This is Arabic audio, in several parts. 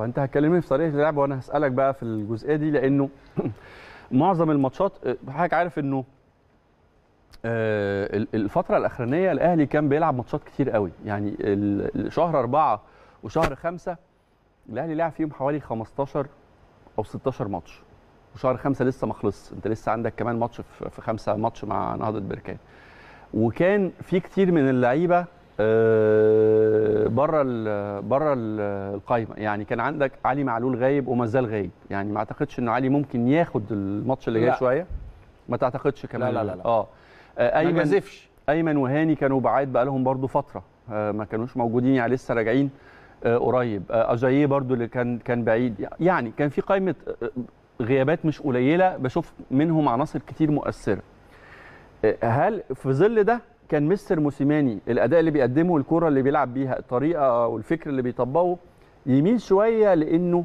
فانت هتكلمني في طريقه اللعب وانا هسالك بقى في الجزئيه دي لانه معظم الماتشات آه، حضرتك عارف انه آه، الفتره الاخرانيه الاهلي كان بيلعب ماتشات كتير قوي يعني شهر أربعة وشهر خمسة الاهلي لعب فيهم حوالي 15 او 16 ماتش وشهر خمسة لسه ما خلصش انت لسه عندك كمان ماتش في خمسة ماتش مع نهضه بركان وكان في كتير من اللعيبه بره آه، بره القايمه يعني كان عندك علي معلول غايب وما زال غايب يعني ما اعتقدش ان علي ممكن ياخد الماتش اللي جاي شويه ما تعتقدش كمان لا لا لا, لا. اه, آه، ايمن ما ايمن وهاني كانوا بعاد بقى لهم برده فتره آه، ما كانوش موجودين يعني لسه راجعين قريب اجاييه برده اللي كان كان بعيد يعني كان في قائمه غيابات مش قليله بشوف منهم عناصر كتير مؤثره هل في ظل ده كان مستر موسيماني الاداء اللي بيقدمه الكره اللي بيلعب بيها الطريقه والفكر اللي بيطبقه يميل شويه لانه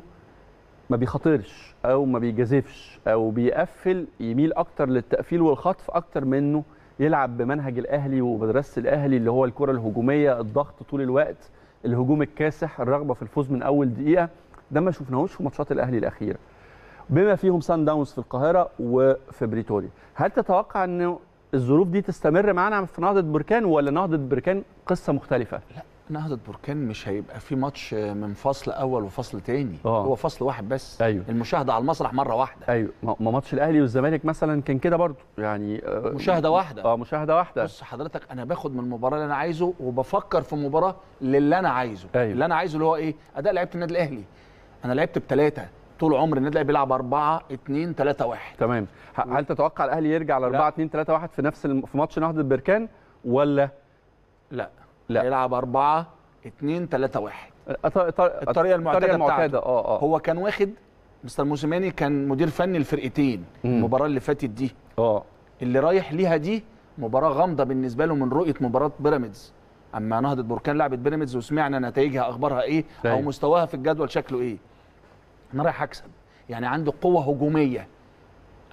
ما بيخاطرش او ما بيجازفش او بيقفل يميل اكتر للتقفيل والخطف اكتر منه يلعب بمنهج الاهلي ومدرسه الاهلي اللي هو الكره الهجوميه الضغط طول الوقت الهجوم الكاسح الرغبه في الفوز من اول دقيقه ده ما شفناهوش في ماتشات الاهلي الاخيره بما فيهم سان داونز في القاهره وفي بريتوريا هل تتوقع انه الظروف دي تستمر معانا في نهضه بركان ولا نهضه بركان قصه مختلفه؟ لا نهضه بركان مش هيبقى في ماتش من فصل اول وفصل تاني أوه. هو فصل واحد بس أيوه. المشاهده على المسرح مره واحده ايوه ما ماتش الاهلي والزمالك مثلا كان كده برضو يعني آه، مشاهده واحده اه مشاهده واحده بص حضرتك انا باخد من المباراه اللي انا عايزه وبفكر في مباراة للي انا عايزه أيوه. اللي انا عايزه اللي هو ايه اداء لعيبه النادي الاهلي انا لعبت بثلاثه طول عمر النادي الاهلي بيلعب 4 2 3 1 تمام هل تتوقع الاهلي يرجع ل 4 2 3 1 في نفس الم... في ماتش نهضه بركان ولا لا لا يلعب 4 2 3 1 أطر... أطر... الطريقه المعتاده المعتاده اه اه هو كان واخد مستر موسيماني كان مدير فني الفرقتين المباراه اللي فاتت دي اه اللي رايح ليها دي مباراه غامضه بالنسبه له من رؤيه مباراه بيراميدز اما نهضه بركان لعبت بيراميدز وسمعنا نتائجها اخبارها ايه او طيب. مستواها في الجدول شكله ايه انا رايح اكسب يعني عنده قوه هجوميه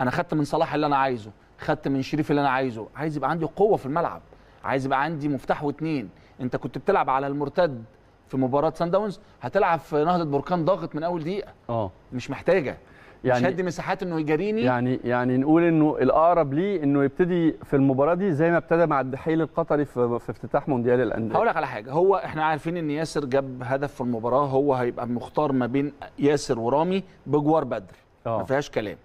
انا خدت من صلاح اللي انا عايزه خدت من شريف اللي انا عايزه عايز يبقى عندي قوه في الملعب عايز يبقى عندي مفتاح واتنين انت كنت بتلعب على المرتد في مباراه سان داونز هتلعب في نهضه بركان ضاغط من اول دقيقه اه مش محتاجه يعني مش هدي مساحات انه يجاريني يعني يعني نقول انه الاقرب ليه انه يبتدي في المباراه دي زي ما ابتدى مع الدحيل القطري في, في افتتاح مونديال الانديه هقول لك على حاجه هو احنا عارفين ان ياسر جاب هدف في المباراه هو هيبقى مختار ما بين ياسر ورامي بجوار بدر أوه. ما فيهاش كلام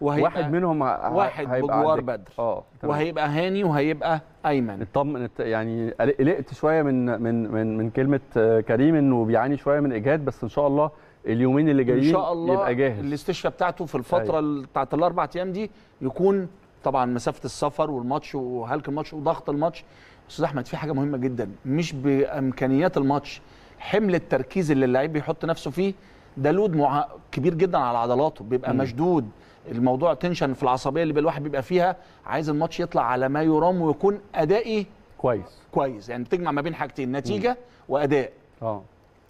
وهيبقى واحد منهم واحد بجوار عندك. بدر اه وهيبقى هاني وهيبقى ايمن اطمن يعني قلقت شويه من من من, من كلمه كريم انه بيعاني شويه من اجهاد بس ان شاء الله اليومين اللي جايين يبقى جاهز ان شاء الله يبقى جاهز الاستشفاء بتاعته في الفتره أيوة. بتاعت الاربع ايام دي يكون طبعا مسافه السفر والماتش وهلك الماتش وضغط الماتش استاذ احمد في حاجه مهمه جدا مش بامكانيات الماتش حمل التركيز اللي اللعيب بيحط نفسه فيه ده لود مع... كبير جدا على عضلاته بيبقى م. مشدود الموضوع تنشن في العصبيه اللي الواحد بيبقى فيها عايز الماتش يطلع على ما يرام ويكون ادائي كويس كويس يعني بتجمع ما بين حاجتين نتيجه م. واداء اه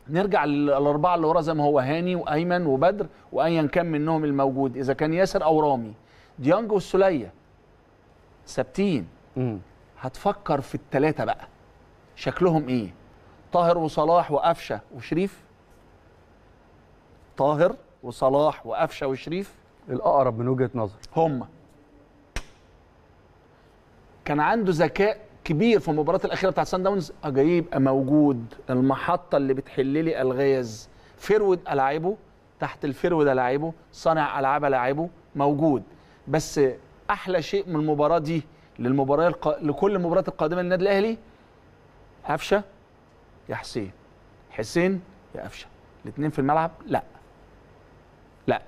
نرجع للاربعه اللي ورا زي ما هو هاني وايمن وبدر وايا كان منهم الموجود اذا كان ياسر او رامي ديانج والسوليه ثابتين هتفكر في الثلاثه بقى شكلهم ايه طاهر وصلاح وقفشه وشريف طاهر وصلاح وقفشه وشريف الاقرب من وجهه نظر هم كان عنده ذكاء كبير في المباراه الاخيره بتاعت سان داونز اجايب موجود المحطه اللي بتحل لي الغاز فيرود ألاعبه تحت الفيرود ألاعبه صانع العاب ألاعبه موجود بس احلى شيء من المباراه دي للمباراه الق... لكل المباريات القادمه للنادي الاهلي قفشه يا حسين حسين يا قفشه الاثنين في الملعب لا لا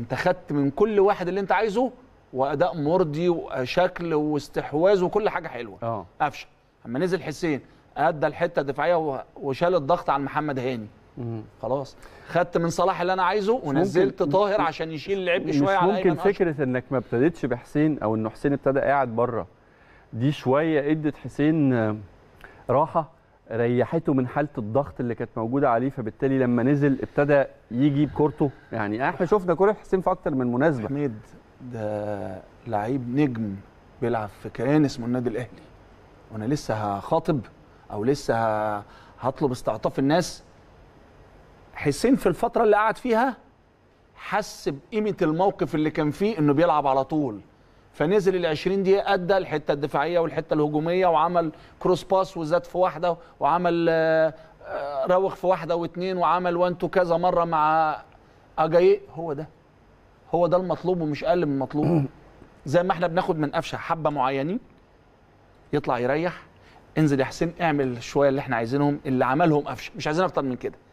انت خدت من كل واحد اللي انت عايزه واداء مرضي وشكل واستحواذ وكل حاجه حلوه اه قفشه اما نزل حسين ادى الحته الدفاعيه وشال الضغط على محمد هاني مم. خلاص خدت من صلاح اللي انا عايزه ونزلت طاهر عشان يشيل العبء شويه على ممكن فكره انك ما ابتديتش بحسين او ان حسين ابتدى قاعد بره دي شويه ادت حسين آه، راحه ريحته من حاله الضغط اللي كانت موجوده عليه فبالتالي لما نزل ابتدى يجي بكورته يعني احنا شفنا كوره حسين في اكتر من مناسبه حميد ده لعيب نجم بيلعب في كيان اسمه النادي الاهلي وانا لسه هخاطب او لسه هطلب استعطاف الناس حسين في الفتره اللي قعد فيها حس بقيمه الموقف اللي كان فيه انه بيلعب على طول فنزل ال 20 دقيقه ادى الحته الدفاعيه والحته الهجوميه وعمل كروس باس وزاد في واحده وعمل آه، آه، راوغ في واحده واثنين وعمل وان تو كذا مره مع اجاييه هو ده هو ده المطلوب ومش اقل من المطلوب زي ما احنا بناخد من قفشه حبه معينين يطلع يريح انزل يا حسين اعمل شويه اللي احنا عايزينهم اللي عملهم قفشه مش عايزين اكتر من كده